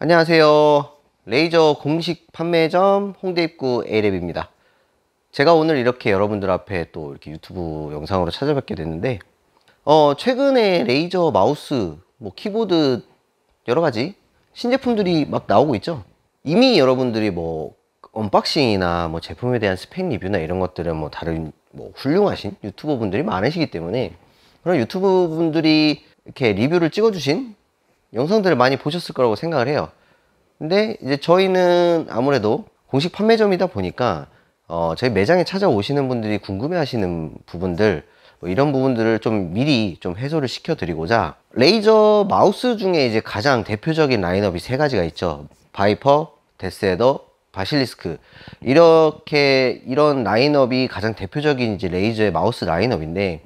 안녕하세요 레이저 공식 판매점 홍대 입구 A랩입니다 제가 오늘 이렇게 여러분들 앞에 또 이렇게 유튜브 영상으로 찾아뵙게 됐는데 어 최근에 레이저 마우스 뭐 키보드 여러가지 신제품들이 막 나오고 있죠 이미 여러분들이 뭐 언박싱이나 뭐 제품에 대한 스펙 리뷰나 이런 것들은 뭐 다른 뭐 훌륭하신 유튜버 분들이 많으시기 때문에 그런 유튜브 분들이 이렇게 리뷰를 찍어주신 영상들을 많이 보셨을 거라고 생각을 해요 근데 이제 저희는 아무래도 공식 판매점이다 보니까 어, 저희 매장에 찾아오시는 분들이 궁금해 하시는 부분들 뭐 이런 부분들을 좀 미리 좀 해소를 시켜 드리고자 레이저 마우스 중에 이제 가장 대표적인 라인업이 세 가지가 있죠 바이퍼, 데스헤더, 바실리스크 이렇게 이런 라인업이 가장 대표적인 이제 레이저의 마우스 라인업인데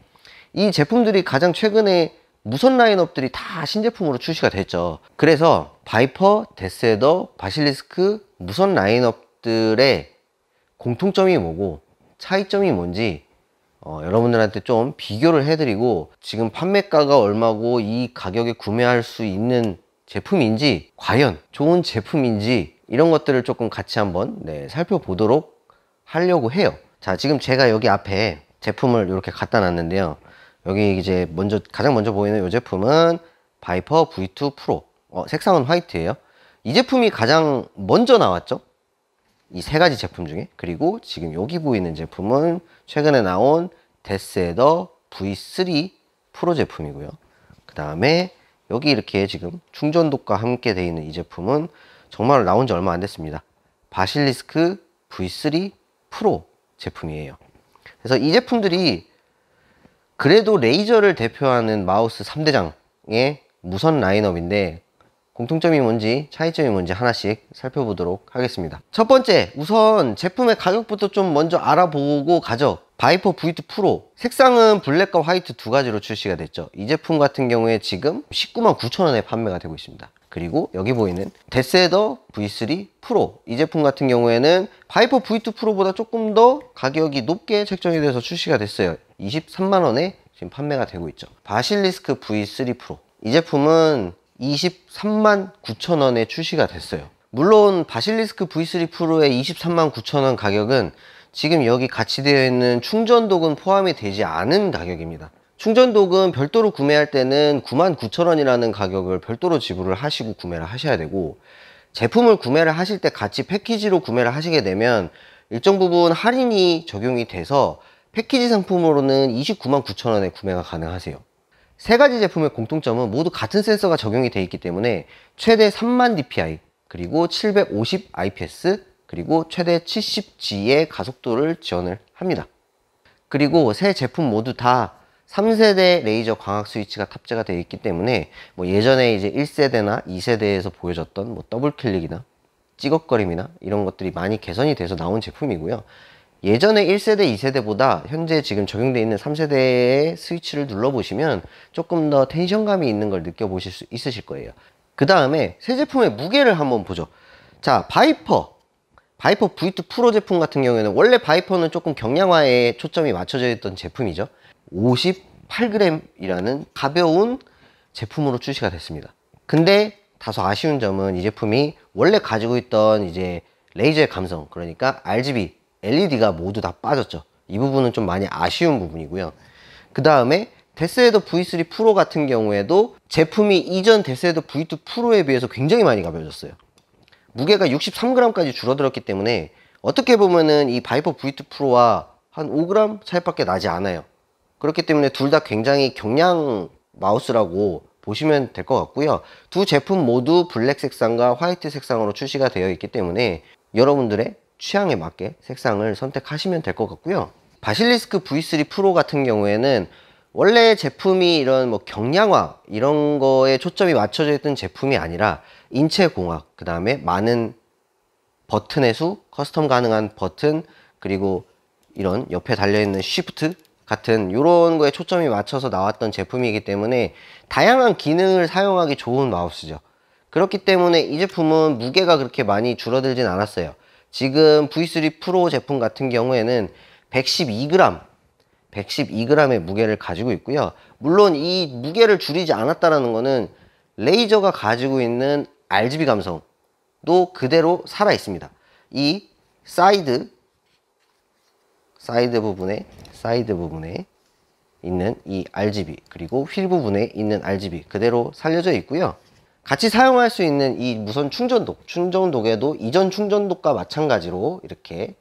이 제품들이 가장 최근에 무선 라인업들이 다 신제품으로 출시가 됐죠 그래서 바이퍼, 데스헤더, 바실리스크 무선 라인업들의 공통점이 뭐고 차이점이 뭔지 어, 여러분들한테 좀 비교를 해드리고 지금 판매가가 얼마고 이 가격에 구매할 수 있는 제품인지 과연 좋은 제품인지 이런 것들을 조금 같이 한번 네, 살펴보도록 하려고 해요 자 지금 제가 여기 앞에 제품을 이렇게 갖다 놨는데요 여기 이제 먼저 가장 먼저 보이는 이 제품은 바이퍼 V2 프로 어, 색상은 화이트예요 이 제품이 가장 먼저 나왔죠 이 세 가지 제품 중에 그리고 지금 여기 보이는 제품은 최근에 나온 데스에더 V3 프로 제품이고요 그 다음에 여기 이렇게 지금 충전독과 함께 되어 있는 이 제품은 정말 나온 지 얼마 안 됐습니다 바실리스크 V3 프로 제품이에요 그래서 이 제품들이 그래도 레이저를 대표하는 마우스 3대장의 무선 라인업인데 공통점이 뭔지 차이점이 뭔지 하나씩 살펴보도록 하겠습니다 첫 번째 우선 제품의 가격부터 좀 먼저 알아보고 가죠 바이퍼 V2 프로 색상은 블랙과 화이트 두 가지로 출시가 됐죠 이 제품 같은 경우에 지금 199,000원에 판매가 되고 있습니다 그리고 여기 보이는 데세더 V3 프로 이 제품 같은 경우에는 파이퍼 V2 프로보다 조금 더 가격이 높게 책정이 돼서 출시가 됐어요 23만원에 지금 판매가 되고 있죠 바실리스크 V3 프로 이 제품은 23만 9천원에 출시가 됐어요 물론 바실리스크 V3 프로의 23만 9천원 가격은 지금 여기 같이 되어 있는 충전독은 포함이 되지 않은 가격입니다 충전독은 별도로 구매할 때는 99,000원이라는 가격을 별도로 지불을 하시고 구매를 하셔야 되고 제품을 구매를 하실 때 같이 패키지로 구매를 하시게 되면 일정 부분 할인이 적용이 돼서 패키지 상품으로는 299,000원에 구매가 가능하세요 세 가지 제품의 공통점은 모두 같은 센서가 적용이 되어 있기 때문에 최대 3만 DPI 그리고 750 IPS 그리고 최대 70G의 가속도를 지원을 합니다 그리고 세 제품 모두 다 3세대 레이저 광학 스위치가 탑재가 되어 있기 때문에 뭐 예전에 이제 1세대나 2세대에서 보여줬던 뭐 더블 클릭이나 찌걱거림이나 이런 것들이 많이 개선이 돼서 나온 제품이고요. 예전에 1세대, 2세대보다 현재 지금 적용되어 있는 3세대의 스위치를 눌러보시면 조금 더 텐션감이 있는 걸 느껴보실 수 있으실 거예요. 그 다음에 새 제품의 무게를 한번 보죠. 자, 바이퍼. 바이퍼 V2 프로 제품 같은 경우에는 원래 바이퍼는 조금 경량화에 초점이 맞춰져 있던 제품이죠. 58g이라는 가벼운 제품으로 출시가 됐습니다. 근데 다소 아쉬운 점은 이 제품이 원래 가지고 있던 이제 레이저의 감성 그러니까 RGB, LED가 모두 다 빠졌죠. 이 부분은 좀 많이 아쉬운 부분이고요. 그 다음에 데스헤더 V3 프로 같은 경우에도 제품이 이전 데스헤더 V2 프로에 비해서 굉장히 많이 가벼워졌어요. 무게가 63g까지 줄어들었기 때문에 어떻게 보면은 이 바이퍼 V2 프로와 한 5g 차이밖에 나지 않아요. 그렇기 때문에 둘 다 굉장히 경량 마우스라고 보시면 될 것 같고요 두 제품 모두 블랙 색상과 화이트 색상으로 출시가 되어 있기 때문에 여러분들의 취향에 맞게 색상을 선택하시면 될 것 같고요 바실리스크 V3 프로 같은 경우에는 원래 제품이 이런 뭐 경량화 이런 거에 초점이 맞춰져 있던 제품이 아니라 인체 공학 그 다음에 많은 버튼의 수 커스텀 가능한 버튼 그리고 이런 옆에 달려있는 쉬프트 같은 이런 거에 초점이 맞춰서 나왔던 제품이기 때문에 다양한 기능을 사용하기 좋은 마우스죠 그렇기 때문에 이 제품은 무게가 그렇게 많이 줄어들진 않았어요 지금 V3 프로 제품 같은 경우에는 112g 112g의 무게를 가지고 있고요 물론 이 무게를 줄이지 않았다는 거는 레이저가 가지고 있는 RGB 감성도 그대로 살아 있습니다 이 사이드 사이드 부분에 사이드 부분에 있는 이 RGB 그리고 휠 부분에 있는 RGB 그대로 살려져 있고요 같이 사용할 수 있는 이 무선 충전독 충전독에도 이전 충전독과 마찬가지로 이렇게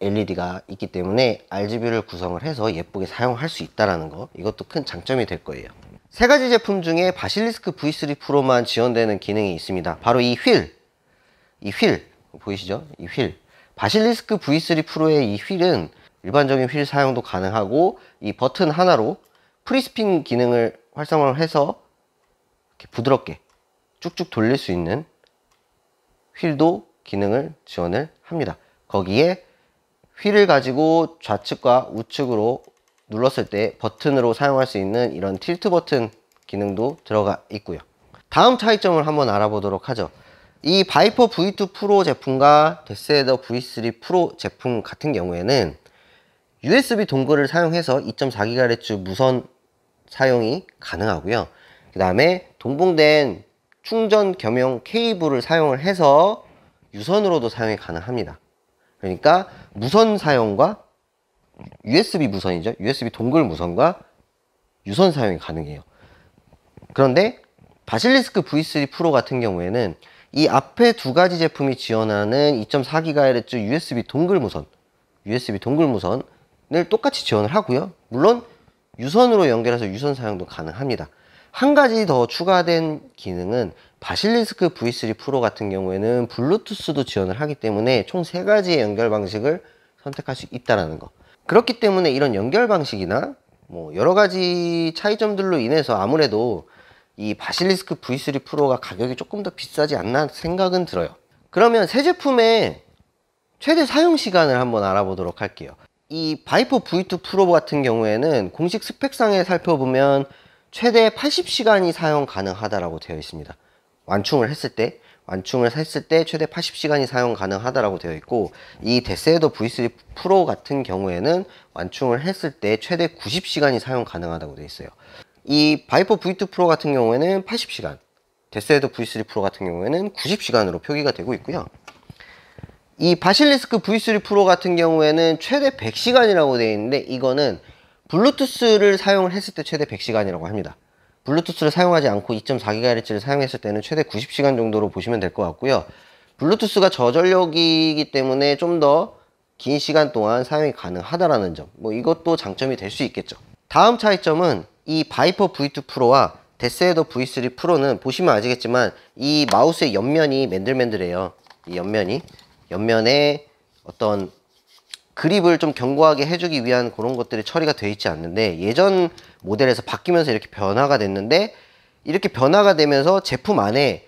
LED가 있기 때문에 RGB를 구성을 해서 예쁘게 사용할 수 있다는 거 이것도 큰 장점이 될 거예요 세 가지 제품 중에 바실리스크 V3 프로만 지원되는 기능이 있습니다 바로 이 휠 이 휠 보이시죠? 이 휠 바실리스크 V3 프로의 이 휠은 일반적인 휠 사용도 가능하고 이 버튼 하나로 프리스핀 기능을 활성화 해서 부드럽게 쭉쭉 돌릴 수 있는 휠도 기능을 지원을 합니다 거기에 휠을 가지고 좌측과 우측으로 눌렀을 때 버튼으로 사용할 수 있는 이런 틸트 버튼 기능도 들어가 있고요 다음 차이점을 한번 알아보도록 하죠 이 바이퍼 V2 프로 제품과 데스헤더 V3 프로 제품 같은 경우에는 USB 동글을 사용해서 2.4GHz 무선 사용이 가능하고요. 그 다음에 동봉된 충전 겸용 케이블을 사용을 해서 유선으로도 사용이 가능합니다. 그러니까 무선 사용과 USB 무선이죠. USB 동글 무선과 유선 사용이 가능해요. 그런데 바실리스크 V3 프로 같은 경우에는 이 앞에 두 가지 제품이 지원하는 2.4GHz USB 동글 무선, USB 동글 무선 를 똑같이 지원을 하고요. 물론 유선으로 연결해서 유선 사용도 가능합니다. 한 가지 더 추가된 기능은 바실리스크 V3 프로 같은 경우에는 블루투스도 지원을 하기 때문에 총 세 가지의 연결 방식을 선택할 수 있다는 거 그렇기 때문에 이런 연결 방식이나 뭐 여러 가지 차이점들로 인해서 아무래도 이 바실리스크 V3 프로가 가격이 조금 더 비싸지 않나 생각은 들어요 그러면 새 제품의 최대 사용 시간을 한번 알아보도록 할게요 이 바이퍼 V2 프로 같은 경우에는 공식 스펙상에 살펴보면 최대 80시간이 사용 가능하다라고 되어 있습니다. 완충을 했을 때 완충을 했을 때 최대 80시간이 사용 가능하다라고 되어 있고 이 데스헤더 V3 프로 같은 경우에는 완충을 했을 때 최대 90시간이 사용 가능하다고 되어 있어요. 이 바이퍼 V2 프로 같은 경우에는 80시간 데스헤더 V3 프로 같은 경우에는 90시간으로 표기가 되고 있고요. 이 바실리스크 V3 프로 같은 경우에는 최대 100시간이라고 되어 있는데 이거는 블루투스를 사용을 했을 때 최대 100시간이라고 합니다. 블루투스를 사용하지 않고 2.4GHz를 사용했을 때는 최대 90시간 정도로 보시면 될 것 같고요. 블루투스가 저전력이기 때문에 좀 더 긴 시간 동안 사용이 가능하다라는 점. 뭐 이것도 장점이 될 수 있겠죠. 다음 차이점은 이 바이퍼 V2 프로와 데스헤더 V3 프로는 보시면 아시겠지만 이 마우스의 옆면이 맨들맨들해요. 이 옆면이 옆면에 어떤 그립을 좀 견고하게 해주기 위한 그런 것들이 처리가 되어 있지 않는데 예전 모델에서 바뀌면서 이렇게 변화가 됐는데 이렇게 변화가 되면서 제품 안에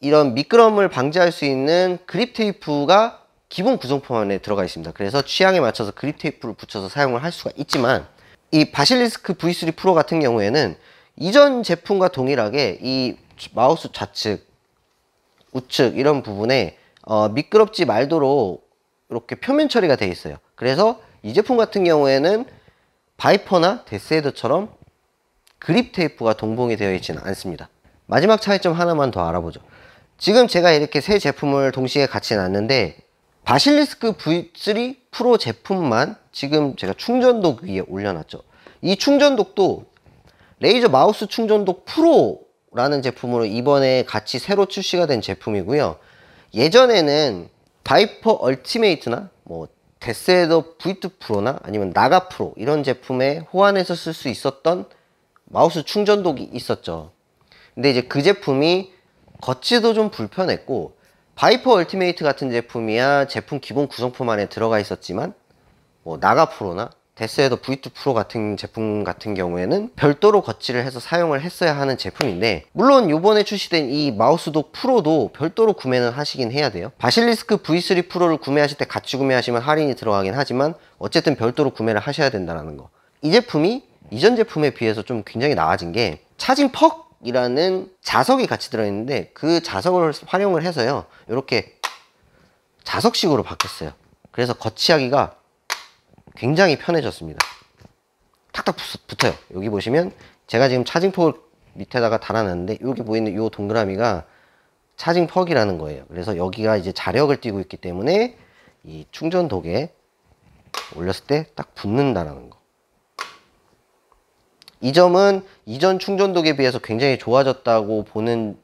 이런 미끄럼을 방지할 수 있는 그립 테이프가 기본 구성품 안에 들어가 있습니다 그래서 취향에 맞춰서 그립 테이프를 붙여서 사용을 할 수가 있지만 이 바실리스크 V3 프로 같은 경우에는 이전 제품과 동일하게 이 마우스 좌측 우측 이런 부분에 어, 미끄럽지 말도록 이렇게 표면 처리가 되어 있어요. 그래서 이 제품 같은 경우에는 바이퍼나 데스헤드처럼 그립 테이프가 동봉이 되어 있지는 않습니다. 마지막 차이점 하나만 더 알아보죠. 지금 제가 이렇게 세 제품을 동시에 같이 놨는데 바실리스크 V3 프로 제품만 지금 제가 충전독 위에 올려놨죠. 이 충전독도 레이저 마우스 충전독 프로라는 제품으로 이번에 같이 새로 출시가 된 제품이고요. 예전에는 바이퍼 얼티메이트나 뭐데세더 V2 프로나 아니면 나가 프로 이런 제품에 호환해서 쓸 수 있었던 마우스 충전독이 있었죠 근데 이제 그 제품이 거치도 좀 불편했고 바이퍼 얼티메이트 같은 제품이야 제품 기본 구성품 안에 들어가 있었지만 뭐 나가 프로나 데스에더 V2 프로 같은 제품 같은 경우에는 별도로 거치를 해서 사용을 했어야 하는 제품인데 물론 요번에 출시된 이마우스도 프로도 별도로 구매는 하시긴 해야 돼요 바실리스크 V3 프로를 구매하실 때 같이 구매하시면 할인이 들어가긴 하지만 어쨌든 별도로 구매를 하셔야 된다는 거 이 제품이 이전 제품에 비해서 좀 굉장히 나아진 게 차징 퍽! 이라는 자석이 같이 들어있는데 그 자석을 활용을 해서요 이렇게 자석식으로 바뀌었어요 그래서 거치하기가 굉장히 편해졌습니다 탁탁 붙어요 여기 보시면 제가 지금 차징폭 밑에다가 달아놨는데 여기 보이는 이 동그라미가 차징폭이라는 거예요 그래서 여기가 이제 자력을 띄고 있기 때문에 이 충전 독에 올렸을 때 딱 붙는다라는 거이 점은 이전 충전독에 비해서 굉장히 좋아졌다고 보는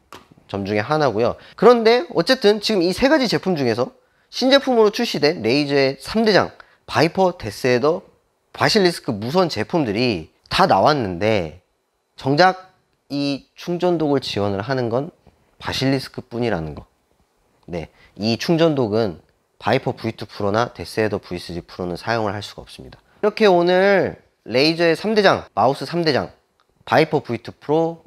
점 중에 하나고요 그런데 어쨌든 지금 이 세 가지 제품 중에서 신제품으로 출시된 레이저의 3대장 바이퍼 데스헤더 바실리스크 무선 제품들이 다 나왔는데 정작 이 충전독을 지원을 하는 건 바실리스크 뿐이라는 거. 네, 이 충전독은 바이퍼 V2 프로나 데스헤더 V3 프로는 사용을 할 수가 없습니다. 이렇게 오늘 레이저의 3대장, 마우스 3대장, 바이퍼 V2 프로,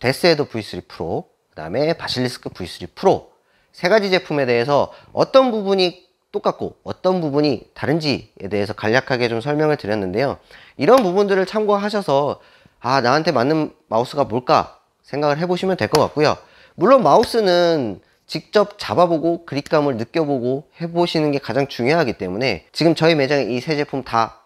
데스헤더 V3 프로, 그 다음에 바실리스크 V3 프로 세 가지 제품에 대해서 어떤 부분이 똑같고 어떤 부분이 다른지에 대해서 간략하게 좀 설명을 드렸는데요 이런 부분들을 참고하셔서 아 나한테 맞는 마우스가 뭘까 생각을 해보시면 될 것 같고요 물론 마우스는 직접 잡아보고 그립감을 느껴보고 해보시는 게 가장 중요하기 때문에 지금 저희 매장에 이 세 제품 다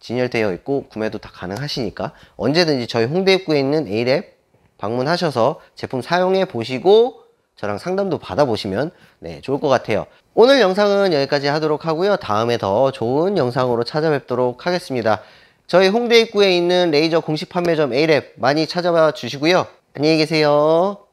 진열되어 있고 구매도 다 가능하시니까 언제든지 저희 홍대 입구에 있는 A랩 방문하셔서 제품 사용해 보시고 저랑 상담도 받아보시면 네, 좋을 것 같아요 오늘 영상은 여기까지 하도록 하고요. 다음에 더 좋은 영상으로 찾아뵙도록 하겠습니다. 저희 홍대 입구에 있는 레이저 공식 판매점 A랩 많이 찾아봐 주시고요. 안녕히 계세요.